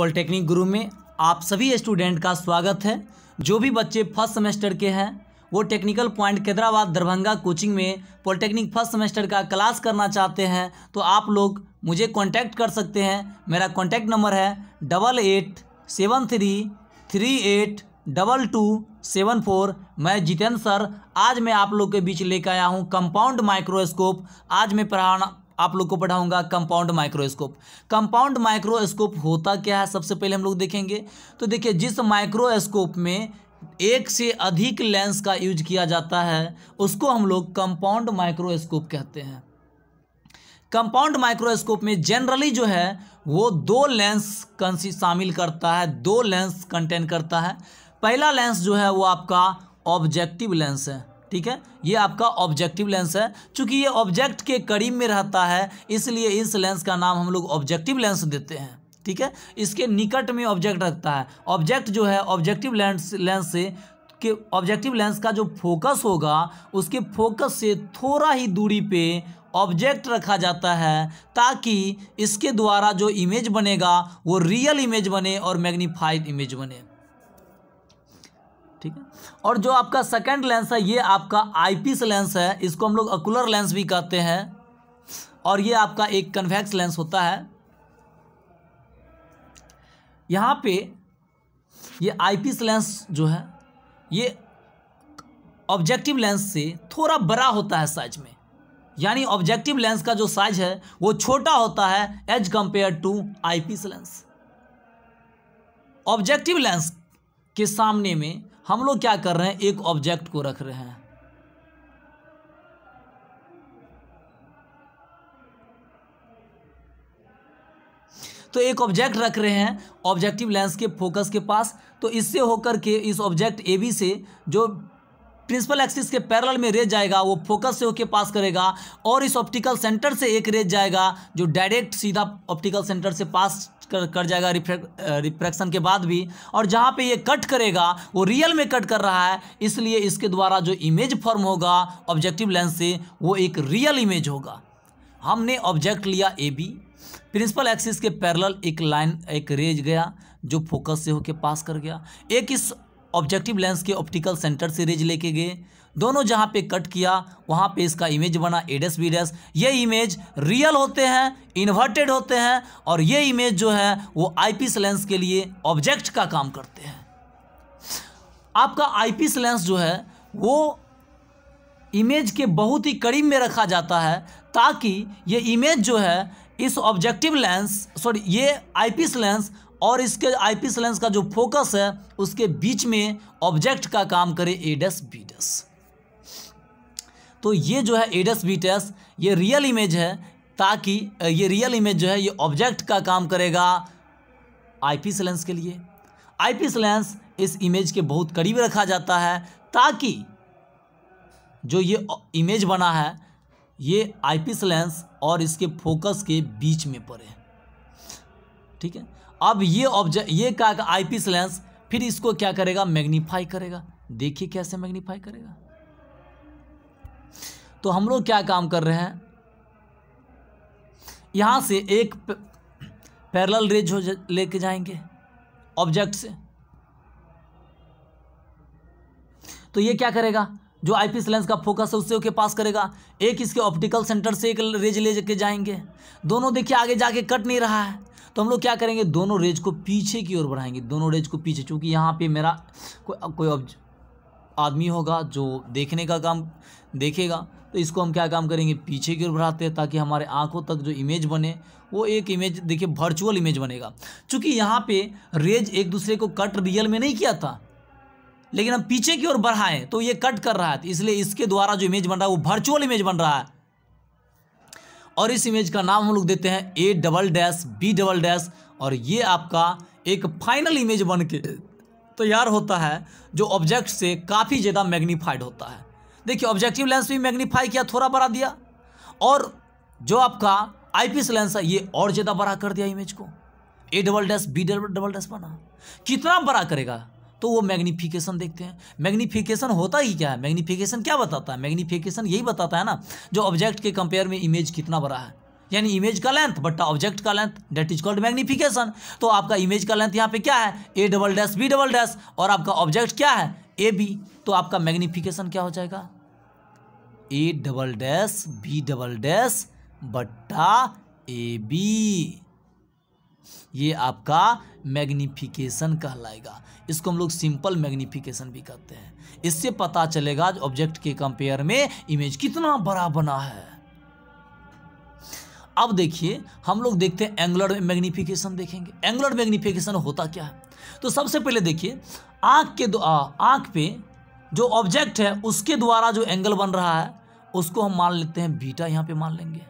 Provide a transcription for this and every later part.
polytechnic गुरु में आप सभी स्टूडेंट का स्वागत है जो भी बच्चे फर्स्ट सेमेस्टर के हैं वो technical point Kadirabad Darbhanga coaching में पॉलिटेक्निक फर्स्ट सेमेस्टर का क्लास करना चाहते हैं तो आप लोग मुझे कांटेक्ट कर सकते हैं मेरा कांटेक्ट नंबर है double eight seven three three eight double two seven four मैं जितेंद्र सर आज मैं आप लोग के बीच लेकर आया हूँ कंपाउंड माइक्रोस्कोप आज मैं पढ़ाना आप लोग को पढ़ाऊंगा कंपाउंड माइक्रोस्कोप कंपाउंड माइक्रोस्कोप होता क्या है सबसे पहले हम लोग देखेंगे तो देखिए जिस माइक्रोस्कोप में एक से अधिक लेंस का यूज किया जाता है उसको हम लोग कंपाउंड माइक्रोस्कोप कहते हैं कंपाउंड माइक्रोस्कोप में जनरली जो है वो दो लेंस कंसी शामिल करता है दो लेंस कंटेन करता है पहला लेंस जो है वो आपका ऑब्जेक्टिव लेंस है ठीक है ये आपका ऑब्जेक्टिव लेंस है चूंकि ये ऑब्जेक्ट के करीब में रहता है इसलिए इस लेंस का नाम हम लोग ऑब्जेक्टिव लेंस देते हैं ठीक है इसके निकट में ऑब्जेक्ट रखता है ऑब्जेक्ट जो है ऑब्जेक्टिव लेंस लेंस से के ऑब्जेक्टिव लेंस का जो फोकस होगा उसके फोकस से थोड़ा ही दूरी पे ऑब्जेक्ट रखा जाता है ताकि इसके द्वारा जो इमेज बनेगा वो रियल इमेज बने और मैग्नीफाइड इमेज बने ठीक है और जो आपका सेकेंड लेंस है ये आपका आईपीस लेंस है इसको हम लोग अकुलर लेंस भी कहते हैं और ये आपका एक कन्वेक्स लेंस होता है यहाँ पे ये आईपीस लेंस जो है ये ऑब्जेक्टिव लेंस से थोड़ा बड़ा होता है साइज में यानी ऑब्जेक्टिव लेंस का जो साइज है वो छोटा होता है as compare to eyepiece lens objective lens के सामने में हम लोग क्या कर रहे हैं एक ऑब्जेक्ट को रख रहे हैं तो एक ऑब्जेक्ट रख रहे हैं ऑब्जेक्टिव लेंस के फोकस के पास तो इससे होकर के इस ऑब्जेक्ट ए बी से जो प्रिंसिपल एक्सिस के पैरल में रेज जाएगा वो फोकस से होकर पास करेगा और इस ऑप्टिकल सेंटर से एक रेज जाएगा जो डायरेक्ट सीधा ऑप्टिकल सेंटर से पास कर, कर जाएगा रिफ्रैक्शन के बाद भी और जहाँ पे ये कट करेगा वो रियल में कट कर रहा है इसलिए इसके द्वारा जो इमेज फॉर्म होगा ऑब्जेक्टिव लेंस से वो एक रियल इमेज होगा हमने ऑब्जेक्ट लिया ए बी प्रिंसिपल एक्सिस के पैरेलल एक लाइन एक रेज गया जो फोकस से होके पास कर गया एक इस ऑब्जेक्टिव लेंस के ऑप्टिकल सेंटर से रेज लेके गए दोनों जहाँ पे कट किया वहाँ पे इसका इमेज बना ए डेस बी डेस ये इमेज रियल होते हैं इन्वर्टेड होते हैं और ये इमेज जो है वो आईपीस लेंस के लिए ऑब्जेक्ट का काम करते हैं आपका आईपीस लेंस जो है वो इमेज के बहुत ही करीब में रखा जाता है ताकि ये इमेज जो है इस ऑब्जेक्टिव लेंस सॉरी ये आईपीस लेंस और इसके आईपीस लेंस का जो फोकस है उसके बीच में ऑब्जेक्ट का काम करे ए डस बी डस तो ये जो है एडस बीटस ये रियल इमेज है ताकि ये रियल इमेज जो है ये ऑब्जेक्ट का काम करेगा आईपीएस लेंस के लिए आईपीएस लेंस इस इमेज के बहुत करीब रखा जाता है ताकि जो ये इमेज बना है ये आईपीएस लेंस और इसके फोकस के बीच में पड़े ठीक है अब ये ऑब्जेक्ट ये का आईपीएस लेंस फिर इसको क्या करेगा मैग्नीफाई करेगा देखिए कैसे मैग्नीफाई करेगा तो हम लोग क्या काम कर रहे हैं यहाँ से एक पैरल रेज हो लेके जाएंगे ऑब्जेक्ट से तो ये क्या करेगा जो आईपीएस लेंस का फोकस है उससे उसके पास करेगा एक इसके ऑप्टिकल सेंटर से एक रेज ले के जाएंगे दोनों देखिए आगे जाके कट नहीं रहा है तो हम लोग क्या करेंगे दोनों रेज को पीछे की ओर बढ़ाएंगे दोनों रेज को पीछे क्योंकि यहाँ पे मेरा कोई कोई आदमी होगा जो देखने का काम देखेगा तो इसको हम क्या काम करेंगे पीछे की ओर बढ़ाते हैं ताकि हमारे आंखों तक जो इमेज बने वो एक इमेज देखिए वर्चुअल इमेज बनेगा चूँकि यहाँ पे रेज एक दूसरे को कट रियल में नहीं किया था लेकिन हम पीछे की ओर बढ़ाएं तो ये कट कर रहा है तो इसलिए इसके द्वारा जो इमेज बन रहा है वो वर्चुअल इमेज बन रहा है और इस इमेज का नाम हम लोग देते हैं A double dash B double dash और ये आपका एक फाइनल इमेज बन के तैयार तो होता है जो ऑब्जेक्ट से काफ़ी ज़्यादा मैग्नीफाइड होता है देखिए ऑब्जेक्टिव लेंस भी मैग्नीफाई किया थोड़ा बढ़ा दिया और जो आपका आईपीएस लेंस है ये और ज़्यादा बड़ा कर दिया इमेज को A double dash B double double dash बना कितना बड़ा करेगा तो वो मैग्नीफिकेशन देखते हैं मैग्नीफिकेशन होता ही क्या है मैग्नीफिकेशन क्या बताता है मैग्नीफिकेशन यही बताता है ना जो ऑब्जेक्ट के कंपेयर में इमेज कितना बड़ा है यानी इमेज का लेंथ बट्टा ऑब्जेक्ट का length that is called magnification तो आपका इमेज का लेंथ यहाँ पे क्या है A double dash B double dash और आपका ऑब्जेक्ट क्या है ए बी तो आपका मैग्निफिकेशन क्या हो जाएगा A double dash B double dash बट्टा ए बी ये आपका मैग्निफिकेशन कहलाएगा इसको हम लोग सिंपल मैग्निफिकेशन भी कहते हैं इससे पता चलेगा ऑब्जेक्ट के कंपेयर में इमेज कितना बड़ा बना है अब देखिए हम लोग देखते हैं एंगुलर मैग्निफिकेशन देखेंगे एंगुलर मैग्निफिकेशन होता क्या है तो सबसे पहले देखिए आँख के आँख पे जो ऑब्जेक्ट है उसके द्वारा जो एंगल बन रहा है उसको हम मान लेते हैं बीटा यहाँ पे मान लेंगे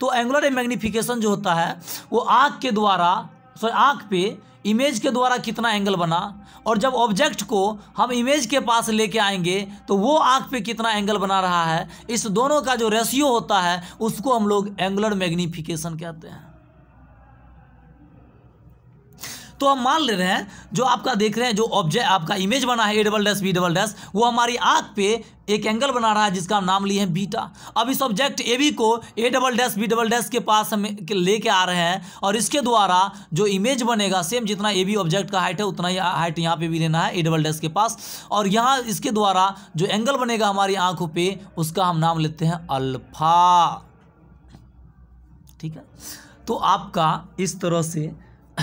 तो एंगुलर मैग्निफिकेशन जो होता है वो आँख के द्वारा सॉरी आँख पे इमेज के द्वारा कितना एंगल बना और जब ऑब्जेक्ट को हम इमेज के पास लेके आएंगे तो वो आँख पे कितना एंगल बना रहा है इस दोनों का जो रेशियो होता है उसको हम लोग एंगुलर मैग्निफिकेशन कहते हैं तो हम मान ले रहे हैं जो आपका देख रहे हैं जो ऑब्जेक्ट आपका इमेज बना है A double dash B double dash वो हमारी आँख पे एक एंगल बना रहा है जिसका नाम लिए हैं बीटा अब इस ऑब्जेक्ट ए बी को A double dash B double dash के पास हम लेके आ रहे हैं और इसके द्वारा जो इमेज बनेगा सेम जितना ए बी ऑब्जेक्ट का हाइट है उतना ही हाइट यहाँ पे भी लेना है ए डबल डैश के पास और यहाँ इसके द्वारा जो एंगल बनेगा हमारी आंखों पर उसका हम नाम लेते हैं अल्फा ठीक है तो आपका इस तरह से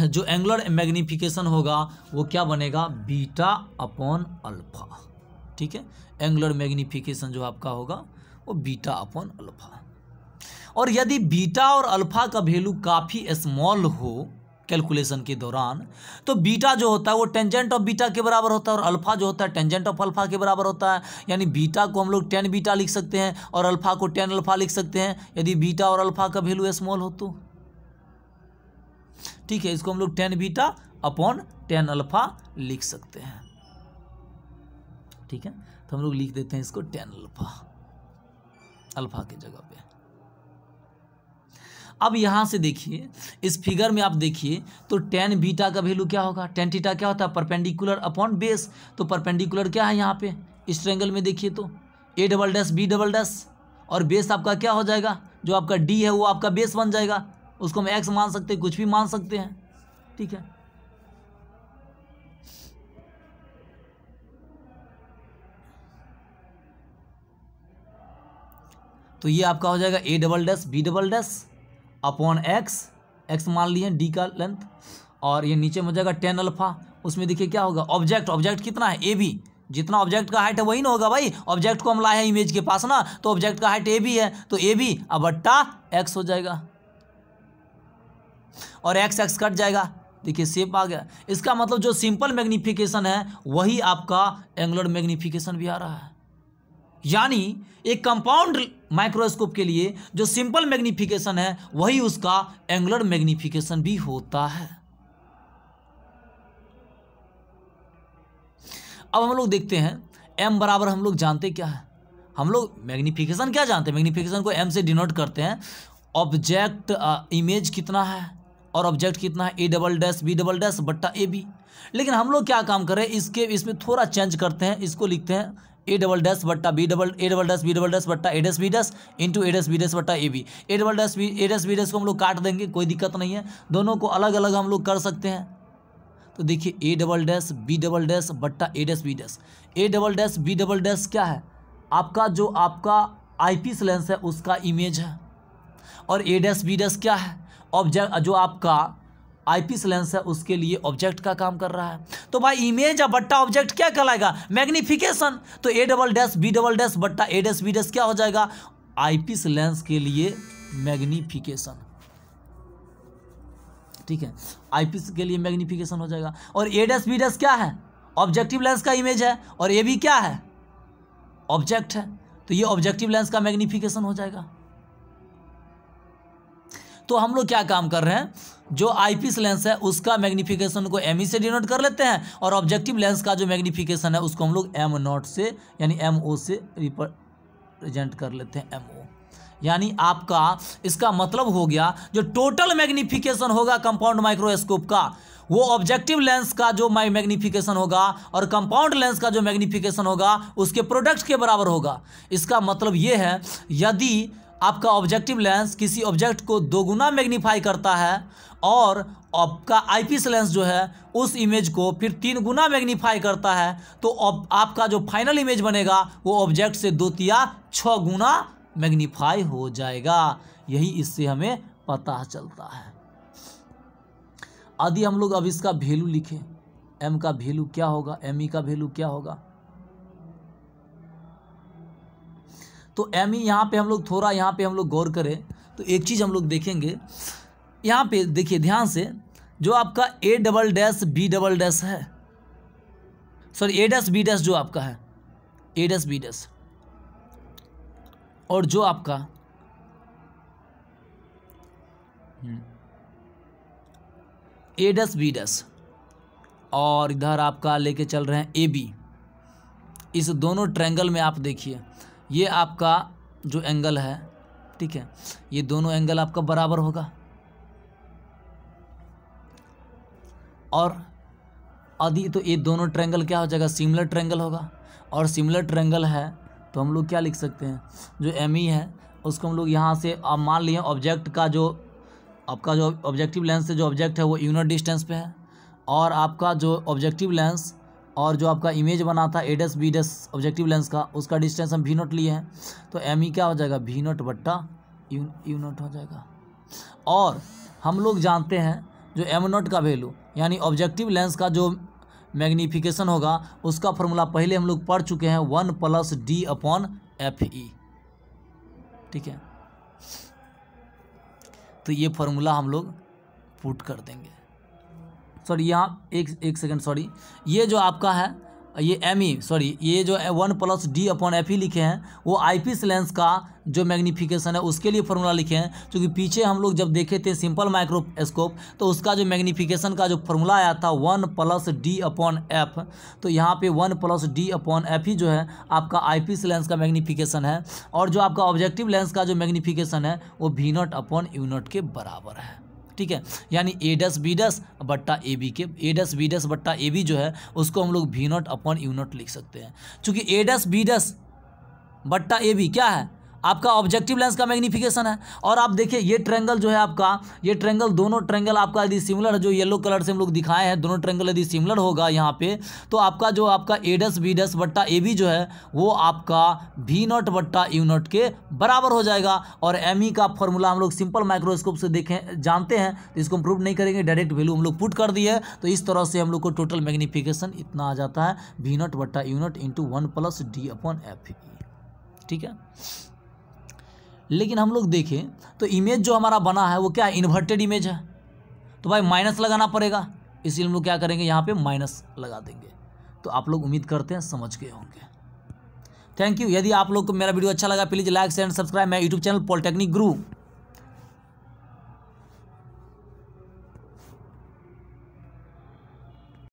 जो एंगुलर मैग्निफिकेशन होगा वो क्या बनेगा बीटा अपॉन अल्फा ठीक है एंगुलर मैग्निफिकेशन जो आपका होगा वो बीटा अपॉन अल्फा और यदि बीटा और अल्फा का वैल्यू काफ़ी स्मॉल हो कैलकुलेशन के दौरान तो बीटा जो होता है वो टेंजेंट ऑफ बीटा के बराबर होता है और अल्फा जो होता है टेंजेंट ऑफ अल्फा के बराबर होता है यानी बीटा को हम लोग टेन बीटा लिख सकते हैं और अल्फा को टेन अल्फा लिख सकते हैं यदि बीटा और अल्फा का वैल्यू स्मॉल हो तो ठीक है इसको हम लोग tan beta upon tan alpha लिख सकते हैं ठीक है तो हम लोग लिख देते हैं इसको टेन अल्फा अल्फा की जगह पे अब यहां से देखिए इस फिगर में आप देखिए तो टेन बीटा का वैल्यू क्या होगा टेन टीटा क्या होता है परपेंडिकुलर अपॉन बेस तो परपेंडिकुलर क्या है यहाँ पे इस ट्रेंगल में देखिए तो A double dash B double dash और बेस आपका क्या हो जाएगा जो आपका डी है वो आपका बेस बन जाएगा उसको हम एक्स मान सकते हैं कुछ भी मान सकते हैं ठीक है तो ये आपका हो जाएगा A double dash B double dash upon X X मान लिए डी का लेंथ और ये नीचे में हो जाएगा टेन अल्फा उसमें देखिए क्या होगा ऑब्जेक्ट ऑब्जेक्ट कितना है ए बी जितना ऑब्जेक्ट का हाइट है वही ना होगा भाई ऑब्जेक्ट को हम लाए हैं इमेज के पास ना तो ऑब्जेक्ट का हाइट ए बी है तो ए बी अब अट्टा एक्स हो जाएगा और एक्स एक्स कट जाएगा देखिए सेप आ गया इसका मतलब जो सिंपल मैग्नीफिकेशन है वही आपका एंगुलर मैग्नीफिकेशन भी आ रहा है यानी एक कंपाउंड माइक्रोस्कोप के लिए जो सिंपल मैग्नीफिकेशन है वही उसका एंगुलर मैग्नीफिकेशन भी होता है अब हम लोग देखते हैं एम बराबर हम लोग जानते क्या है हम लोग मैग्नीफिकेशन क्या जानते हैं मैग्नीफिकेशन को एम से डिनोट करते हैं ऑब्जेक्ट इमेज uh, कितना है और ऑब्जेक्ट कितना है A double dash B double dash बट्टा ए बी लेकिन हम लोग क्या काम करें इसके इसमें थोड़ा चेंज करते हैं इसको लिखते हैं ए डबल डैश बट्टा B double A double dash B double dash बट्टा A dash B dash into A dash B dash बट्टा A B A double dash B A dash B dash को हम लोग काट देंगे कोई दिक्कत नहीं है दोनों को अलग अलग हम लोग कर सकते हैं तो देखिए A double dash B double dash बट्टा A dash B dash A double dash B double dash क्या है आपका जो आपका आई पी लेंस है उसका इमेज है और ए डैस बी डैस क्या है ऑब्जेक्ट जो आपका आईपीस लेंस है उसके लिए ऑब्जेक्ट का काम कर रहा है तो भाई इमेज या बट्टा ऑब्जेक्ट क्या कहलाएगा मैग्निफिकेशन तो A double dash B double dash बट्टा ए डैश बी डैश क्या हो जाएगा आईपीस लेंस के लिए मैग्निफिकेशन ठीक है आईपीस के लिए मैग्निफिकेशन हो जाएगा और ए डैश बी डैश क्या है ऑब्जेक्टिव लेंस का इमेज है और ए भी क्या है ऑब्जेक्ट है तो ये ऑब्जेक्टिव लेंस का मैग्निफिकेशन हो जाएगा तो हम लोग क्या काम कर रहे हैं जो आईपीस लेंस है उसका मैग्निफिकेशन को एम ई e से डिनोट कर लेते हैं और ऑब्जेक्टिव लेंस का जो मैग्निफिकेशन है उसको हम लोग एम नॉट से यानी एम ओ से रिप्रेजेंट कर लेते हैं एम ओ यानी आपका इसका मतलब हो गया जो टोटल मैग्निफिकेशन होगा कंपाउंड माइक्रोस्कोप का वो ऑब्जेक्टिव लेंस का जो मैग्निफिकेशन होगा और कंपाउंड लेंस का जो मैग्निफिकेशन होगा उसके प्रोडक्ट के बराबर होगा इसका मतलब ये है यदि आपका ऑब्जेक्टिव लेंस किसी ऑब्जेक्ट को दोगुना मैग्नीफाई करता है और आपका आईपीस लेंस जो है उस इमेज को फिर तीन गुना मैग्नीफाई करता है तो आपका जो फाइनल इमेज बनेगा वो ऑब्जेक्ट से दो तिया छः गुना मैग्नीफाई हो जाएगा यही इससे हमें पता चलता है आदि हम लोग अब इसका वैल्यू लिखें एम का वैल्यू क्या होगा एम ई e का वैल्यू क्या होगा तो एम ई e यहाँ पर हम लोग थोड़ा यहाँ पर हम लोग गौर करें तो एक चीज़ हम लोग देखेंगे यहाँ पे देखिए ध्यान से जो आपका A double dash B double dash है sorry A dash B dash जो आपका है ए डैश बी डैश और जो आपका ए डस बी डस और इधर आपका लेके चल रहे हैं ए बी इस दोनों ट्रैंगल में आप देखिए ये आपका जो एंगल है ठीक है ये दोनों एंगल आपका बराबर होगा और आदि तो ये दोनों ट्रेंगल क्या हो जाएगा सिमिलर ट्रेंगल होगा और सिमिलर ट्रेंगल है तो हम लोग क्या लिख सकते हैं जो एम ई e है उसको हम लोग यहाँ से आप मान लिए ऑब्जेक्ट का जो आपका जो ऑब्जेक्टिव लेंस से जो ऑब्जेक्ट है वो यूनिट डिस्टेंस पे है और आपका जो ऑब्जेक्टिव लेंस और जो आपका इमेज बना था A dash B dash objective lens का उसका डिस्टेंस हम भी नोट लिए हैं तो एम ई e क्या हो जाएगा वी नोट बट्टा यू यू नोट हो जाएगा और हम लोग जानते हैं जो एम नोट का वैल्यू यानी ऑब्जेक्टिव लेंस का जो मैग्नीफिकेशन होगा उसका फॉर्मूला पहले हम लोग पढ़ चुके हैं one plus D upon F E ठीक है तो ये फॉर्मूला हम लोग पुट कर देंगे सॉरी यहाँ एक एक सेकेंड सॉरी ये जो आपका है ये एम ई e, सॉरी ये जो one plus D upon F E लिखे हैं वो आई पीस लेंस का जो मैग्नीफिकेशन है उसके लिए फॉर्मूला लिखे हैं क्योंकि पीछे हम लोग जब देखे थे सिंपल माइक्रोस्कोप तो उसका जो मैग्नीफिकेशन का जो फॉर्मूला आया था one plus D upon F तो यहाँ पे one plus D upon F ही जो है आपका आई पीस लेंस का मैग्नीफिकेशन है और जो आपका ऑब्जेक्टिव लेंस का जो मैग्नीफिकेशन है वो भी नॉट अपॉन यू नॉट के बराबर है ठीक है यानी ए डस बी डस बट्टा ए बी के ए डस बी डस बट्टा ए बी जो है उसको हम लोग भी नॉट अपॉन यू नॉट लिख सकते हैं चूँकि ए डस बी डस बट्टा ए बी क्या है आपका ऑब्जेक्टिव लेंस का मैग्निफिकेशन है और आप देखिए ये ट्रेंगल जो है आपका ये ट्रेंगल दोनों ट्रेंगल आपका यदि सिमिलर है जो येलो कलर से हम लोग दिखाए हैं दोनों ट्रेंगल यदि सिमिलर होगा यहाँ पे तो आपका जो आपका ए डस बी डस बट्टा ए बी जो है वो आपका वी नॉट बट्टा यू नॉट के बराबर हो जाएगा और एम ई e का फॉर्मूला हम लोग सिंपल माइक्रोस्कोप से देखें जानते हैं तो इसको हम प्रूव नहीं करेंगे डायरेक्ट वैल्यू हम लोग पुट कर दिए तो इस तरह से हम लोग को टोटल मैग्नीफिकेशन इतना आ जाता है वी नॉट बट्टा U naught into one plus D upon F ठीक है लेकिन हम लोग देखें तो इमेज जो हमारा बना है वो क्या है इन्वर्टेड इमेज है तो भाई माइनस लगाना पड़ेगा इसलिए हम लोग क्या करेंगे यहाँ पे माइनस लगा देंगे तो आप लोग उम्मीद करते हैं समझ गए होंगे थैंक यू यदि आप लोग को मेरा वीडियो अच्छा लगा प्लीज़ लाइक शेयर सब्सक्राइब मैं यूट्यूब चैनल पॉलिटेक्निक ग्रुप